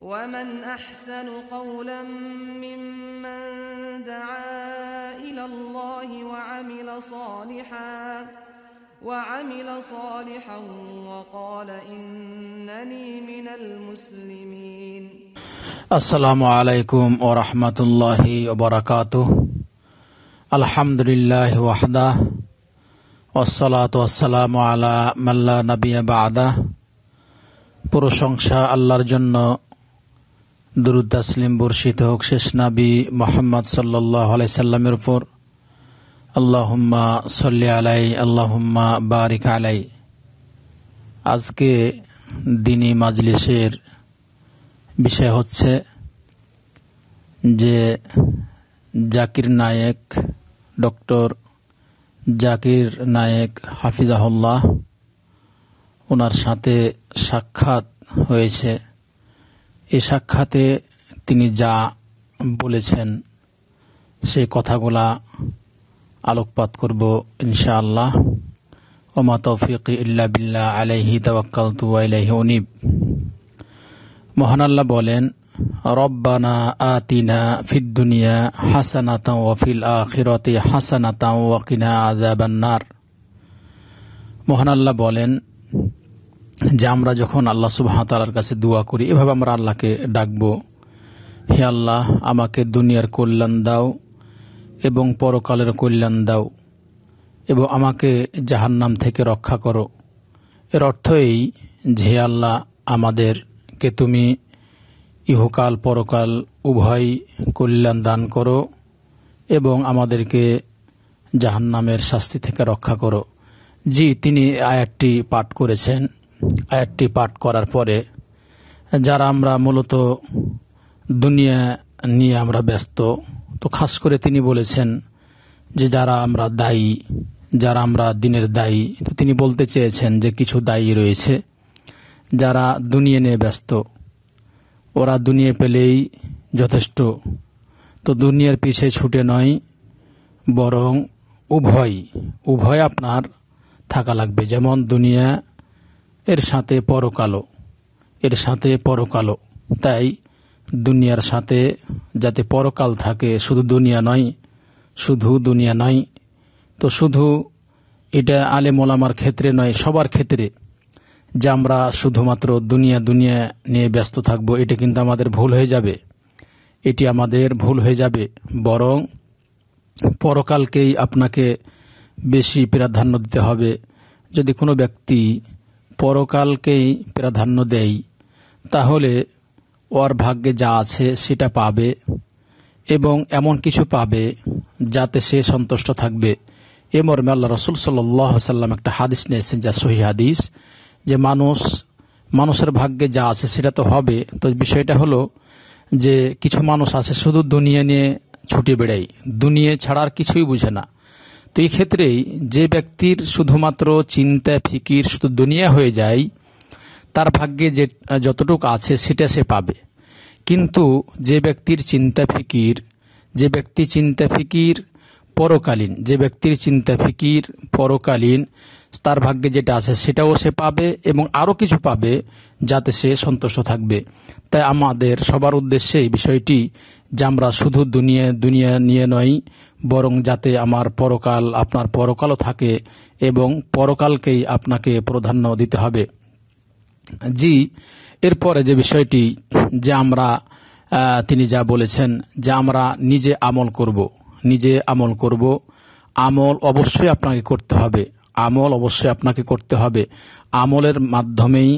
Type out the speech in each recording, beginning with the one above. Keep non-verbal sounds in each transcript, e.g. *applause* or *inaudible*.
ومن احسن قولا ممن دعا الى الله وعمل صالحا وعمل صالحا وقال انني من المسلمين السلام عليكم ورحمه الله وبركاته الحمد لله وحده والصلاه والسلام على من لا نبي بعده প্রশংসা আল্লাহর জন্য দুরুদ্দাসলিম বর্ষিত হোক শেষ নাবি মোহাম্মদ সাল্লাইসাল্লামের সাল্লামের উপর আল্লাহুম্মা সল্লি আলাই আল্লাহুম্মা বারিক আলাই আজকে দিনী মাজলিসের বিষয় হচ্ছে যে জাকির নায়েক ডক্টর জাকির নায়েক হাফিজাহুল্লাহ ওনার সাথে সাক্ষাৎ হয়েছে এ সাক্ষাতে তিনি যা বলেছেন সে কথাগুলা আলোকপাত করব ইনশাআল্লাহ ওমা তৌফিক ইল্লা বিল্লা আলাইহি তাওয়াক্কাল তু অনিব মোহনাল্লাহ বলেন রব্বানা আতিনা ফিদ দুনিয়া হাসানাতা ওয়াফিল আখিরতে হাসানাতা ওয়াকিনা আজাবান্নার মোহনাল্লাহ বলেন যে আমরা যখন আল্লাহ তালার কাছে দোয়া করি এভাবে আমরা আল্লাহকে ডাকবো হে আল্লাহ আমাকে দুনিয়ার কল্যাণ দাও এবং পরকালের কল্যাণ দাও এবং আমাকে জাহান্নাম থেকে রক্ষা করো এর অর্থ এই যে আল্লাহ আমাদেরকে তুমি ইহকাল পরকাল উভয় কল্যাণ দান করো এবং আমাদেরকে জাহান্নামের শাস্তি থেকে রক্ষা করো জি তিনি আয়াতটি পাঠ করেছেন আয়াতটি পাঠ করার পরে যারা আমরা মূলত দুনিয়া নিয়ে আমরা ব্যস্ত তো খাস করে তিনি বলেছেন যে যারা আমরা দায়ী যারা আমরা দিনের দায়ী তো তিনি বলতে চেয়েছেন যে কিছু দায়ী রয়েছে যারা দুনিয়া নিয়ে ব্যস্ত ওরা দুনিয়া পেলেই যথেষ্ট তো দুনিয়ার পিছে ছুটে নয় বরং উভয় উভয় আপনার থাকা লাগবে যেমন দুনিয়া এর সাথে পরকালো এর সাথে পরকালো তাই দুনিয়ার সাথে যাতে পরকাল থাকে শুধু দুনিয়া নয় শুধু দুনিয়া নয় তো শুধু এটা আলে মোলামার ক্ষেত্রে নয় সবার ক্ষেত্রে যে আমরা শুধুমাত্র দুনিয়া দুনিয়া নিয়ে ব্যস্ত থাকব এটা কিন্তু আমাদের ভুল হয়ে যাবে এটি আমাদের ভুল হয়ে যাবে বরং পরকালকেই আপনাকে বেশি প্রাধান্য দিতে হবে যদি কোনো ব্যক্তি পরকালকেই প্রাধান্য দেই তাহলে ওর ভাগ্যে যা আছে সেটা পাবে এবং এমন কিছু পাবে যাতে সে সন্তুষ্ট থাকবে এ মর্মে আল্লাহ রসুল সাল্লাহ সাল্লাম একটা হাদিস নিয়েছেন যা সহি হাদিস যে মানুষ মানুষের ভাগ্যে যা আছে সেটা তো হবে তো বিষয়টা হলো যে কিছু মানুষ আছে শুধু দুনিয়া নিয়ে ছুটে বেড়াই দুনিয়া ছাড়া আর কিছুই বুঝে না তো এক্ষেত্রে যে ব্যক্তির শুধুমাত্র চিন্তা ফিকির শুধু দুনিয়া হয়ে যায় তার ভাগ্যে যে যতটুকু আছে সেটা সে পাবে কিন্তু যে ব্যক্তির চিন্তা ফিকির যে ব্যক্তি চিন্তা ফিকির পরকালীন যে ব্যক্তির চিন্তা ফিকির পরকালীন তার ভাগ্যে যেটা আছে সেটাও সে পাবে এবং আরও কিছু পাবে যাতে সে সন্তুষ্ট থাকবে তাই আমাদের সবার উদ্দেশ্যে এই বিষয়টি যে আমরা শুধু দুনিয়া দুনিয়া নিয়ে নয় বরং যাতে আমার পরকাল আপনার পরকালও থাকে এবং পরকালকেই আপনাকে প্রাধান্য দিতে হবে জি এরপরে যে বিষয়টি যে আমরা তিনি যা বলেছেন যে আমরা নিজে আমল করব নিজে আমল করব আমল অবশ্যই আপনাকে করতে হবে আমল অবশ্যই আপনাকে করতে হবে আমলের মাধ্যমেই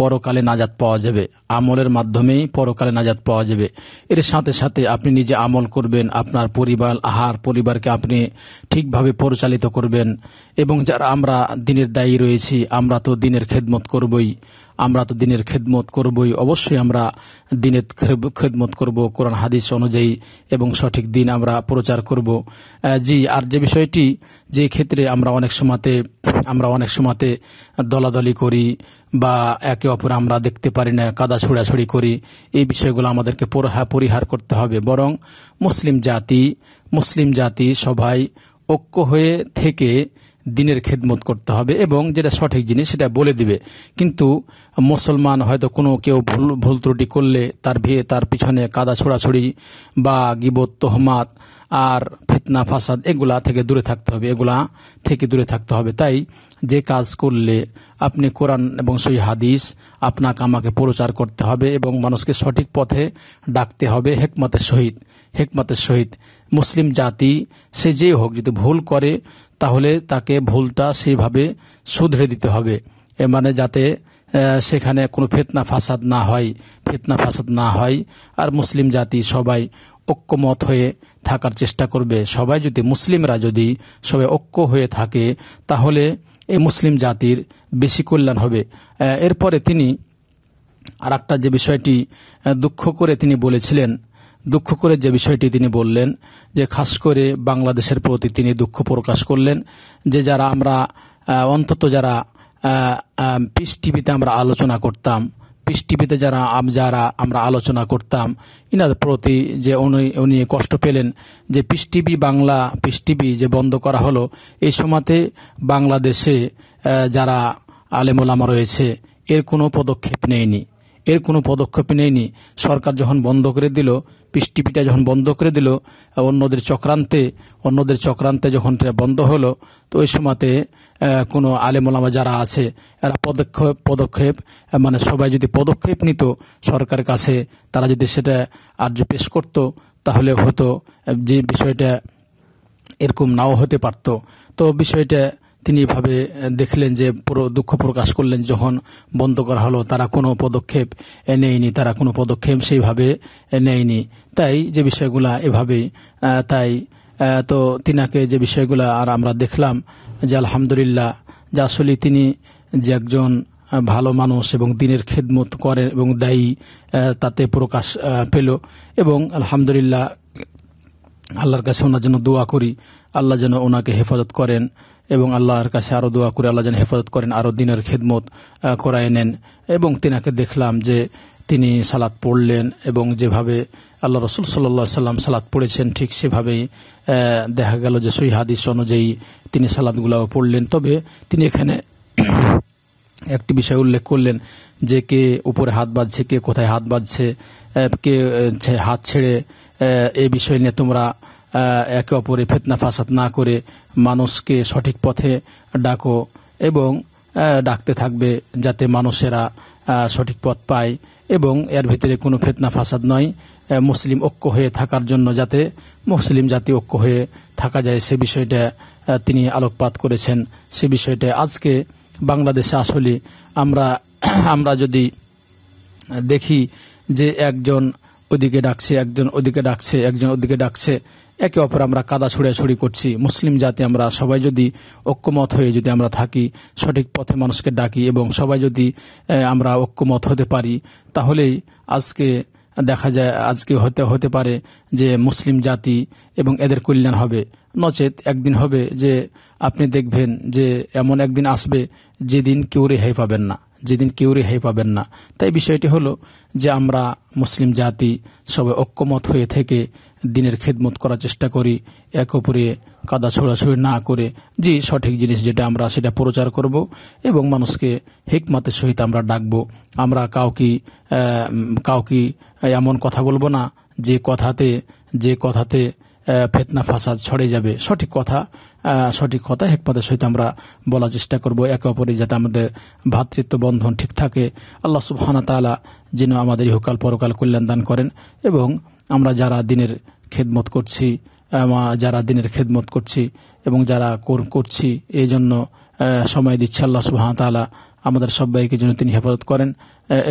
পরকালে নাজাত পাওয়া যাবে আমলের মাধ্যমেই পরকালে নাজাত পাওয়া যাবে এর সাথে সাথে আপনি নিজে আমল করবেন আপনার পরিবার আহার পরিবারকে আপনি ঠিকভাবে পরিচালিত করবেন এবং যারা আমরা দিনের দায়ী রয়েছি আমরা তো দিনের খেদমত করবই আমরা তো দিনের খেদমত করবই অবশ্যই আমরা দিনের খেদমত করব কোরআন হাদিস অনুযায়ী এবং সঠিক দিন আমরা প্রচার করব জি আর যে বিষয়টি যে ক্ষেত্রে আমরা অনেক সময়তে আমরা অনেক সময়তে দলাদলি করি বা একে অপর আমরা দেখতে পারি না কাদা ছুড়াছুড়ি করি এই বিষয়গুলো আমাদেরকে হ্যাঁ, পরিহার করতে হবে বরং মুসলিম জাতি মুসলিম জাতি সবাই ঐক্য হয়ে থেকে দিনের খেদমত করতে হবে এবং যেটা সঠিক জিনিস সেটা বলে দিবে কিন্তু মুসলমান হয়তো কোনো কেউ ভুল ভুল ত্রুটি করলে তার ভিয়ে তার পিছনে কাদা ছোড়াছড়ি বা গিবত তোহমাত আর ফিতনা ফাসাদ এগুলা থেকে দূরে থাকতে হবে এগুলা থেকে দূরে থাকতে হবে তাই যে কাজ করলে আপনি কোরআন এবং সই হাদিস আপনাকে আমাকে প্রচার করতে হবে এবং মানুষকে সঠিক পথে ডাকতে হবে হেকমতের সহিত হেকমতের সহিত মুসলিম জাতি সে যে হোক যদি ভুল করে তাহলে তাকে ভুলটা সেভাবে শুধরে দিতে হবে এ মানে যাতে সেখানে কোনো ফেতনা ফাসাদ না হয় ফেতনা ফাসাদ না হয় আর মুসলিম জাতি সবাই ঐক্যমত হয়ে থাকার চেষ্টা করবে সবাই যদি মুসলিমরা যদি সবাই ঐক্য হয়ে থাকে তাহলে এই মুসলিম জাতির বেশি কল্যাণ হবে এরপরে তিনি আর একটা যে বিষয়টি দুঃখ করে তিনি বলেছিলেন দুঃখ করে যে বিষয়টি তিনি বললেন যে খাস করে বাংলাদেশের প্রতি তিনি দুঃখ প্রকাশ করলেন যে যারা আমরা অন্তত যারা পিস টিভিতে আমরা আলোচনা করতাম পিস টিভিতে যারা যারা আমরা আলোচনা করতাম ইনার প্রতি যে উনি উনি কষ্ট পেলেন যে peace TV Bangla peace TV যে বন্ধ করা হলো এই সময়তে বাংলাদেশে যারা আলেমোলামা রয়েছে এর কোনো পদক্ষেপ নেয়নি এর কোনো পদক্ষেপ নেয়নি সরকার যখন বন্ধ করে দিল পৃষ্টিপিটা যখন বন্ধ করে দিল অন্যদের চক্রান্তে অন্যদের চক্রান্তে যখন বন্ধ হলো তো ওই সময়তে কোনো আলেমোলামা যারা আছে এরা পদক্ষেপ পদক্ষেপ মানে সবাই যদি পদক্ষেপ নিত সরকারের কাছে তারা যদি সেটা আর্য পেশ করত তাহলে হতো যে বিষয়টা এরকম নাও হতে পারত তো বিষয়টা তিনি এভাবে দেখলেন যে পুরো দুঃখ প্রকাশ করলেন যখন বন্ধ করা হলো তারা কোনো পদক্ষেপ নেয়নি তারা কোনো পদক্ষেপ সেইভাবে নেয়নি তাই যে বিষয়গুলা এভাবে তাই তো তিনাকে যে বিষয়গুলো আর আমরা দেখলাম যে আলহামদুলিল্লাহ যে আসলে তিনি যে একজন ভালো মানুষ এবং দিনের খেদমত করেন এবং দায়ী তাতে প্রকাশ পেল এবং আলহামদুলিল্লাহ আল্লাহর কাছে ওনার জন্য দোয়া করি আল্লাহ যেন ওনাকে হেফাজত করেন এবং আল্লাহর কাছে আরও দোয়া করে আল্লাহ যেন হেফাজত করেন আরও দিনের খেদমত করায় নেন এবং তিনাকে দেখলাম যে তিনি সালাদ পড়লেন এবং যেভাবে আল্লাহ রসুল সাল্লা সাল্লাম সালাদ পড়েছেন ঠিক সেভাবেই দেখা গেল যে সই হাদিস অনুযায়ী তিনি সালাদগুলাও পড়লেন তবে তিনি এখানে *clears throat* একটি বিষয় উল্লেখ করলেন যে কে উপরে হাত বাঁধছে কে কোথায় হাত বাঁধছে কে হাত ছেড়ে এ বিষয় নিয়ে তোমরা একে অপরে ফেতনা ফাসাদ না করে মানুষকে সঠিক পথে ডাকো এবং ডাকতে থাকবে যাতে মানুষেরা সঠিক পথ পায় এবং এর ভিতরে কোনো ফেতনা ফাসাদ নয় মুসলিম ঐক্য হয়ে থাকার জন্য যাতে মুসলিম জাতি ঐক্য হয়ে থাকা যায় সে বিষয়টা তিনি আলোকপাত করেছেন সে বিষয়টা আজকে বাংলাদেশে আসলে আমরা *clears throat* আমরা যদি দেখি যে একজন ওদিকে ডাকছে একজন ওদিকে ডাকছে একজন ওদিকে ডাকছে একে অপর আমরা কাদা ছুড়াছুড়ি করছি মুসলিম জাতি আমরা সবাই যদি ঐক্যমত হয়ে যদি আমরা থাকি সঠিক পথে মানুষকে ডাকি এবং সবাই যদি আমরা ঐক্যমত হতে পারি তাহলেই আজকে দেখা যায় আজকে হতে হতে পারে যে মুসলিম জাতি এবং এদের কল্যাণ হবে নচেত একদিন হবে যে আপনি দেখবেন যে এমন একদিন আসবে যেদিন কেউ রেহাই পাবেন না যেদিন কেউ রেহাই পাবেন না তাই বিষয়টি হলো যে আমরা মুসলিম জাতি সবাই ঐক্যমত হয়ে থেকে দিনের খেদমত করার চেষ্টা করি এক অপরে কাদা ছোড়াছুড়ি না করে যে সঠিক জিনিস যেটা আমরা সেটা প্রচার করব এবং মানুষকে হেকমাতের সহিত আমরা ডাকবো আমরা কাউকে কাউকে এমন কথা বলবো না যে কথাতে যে কথাতে ফেতনা ফাসাদ ছড়ে যাবে সঠিক কথা সঠিক কথা হেকমতের সহিত আমরা বলার চেষ্টা করব একে অপরে যাতে আমাদের ভ্রাতৃত্ব বন্ধন ঠিক থাকে আল্লাহ সুবহানা তালা যেন আমাদের ইহকাল পরকাল কল্যাণ দান করেন এবং আমরা যারা দিনের খেদমত করছি যারা দিনের খেদমত করছি এবং যারা করছি এই জন্য সময় দিচ্ছে আল্লাহ সুবহান তালা আমাদের সবাইকে যেন তিনি হেফাজত করেন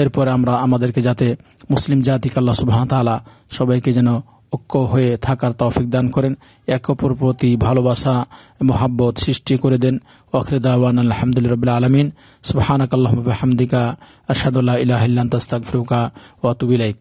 এরপরে আমরা আমাদেরকে যাতে মুসলিম জাতিকে আল্লাহ সুবহান তালা সবাইকে যেন ঐক্য হয়ে থাকার তৌফিক দান করেন এক অপর প্রতি ভালোবাসা মোহাব্বত সৃষ্টি করে দেন ওখরিদাওয়ান আলহামদুলিল্লা রবিল্লা আলমিন সুহানক আল্লাহমদিকা আসাদুল্লাহ ইলাহিল্লান তাস্তাক ফিরুকা ওয়াতুবিলাইক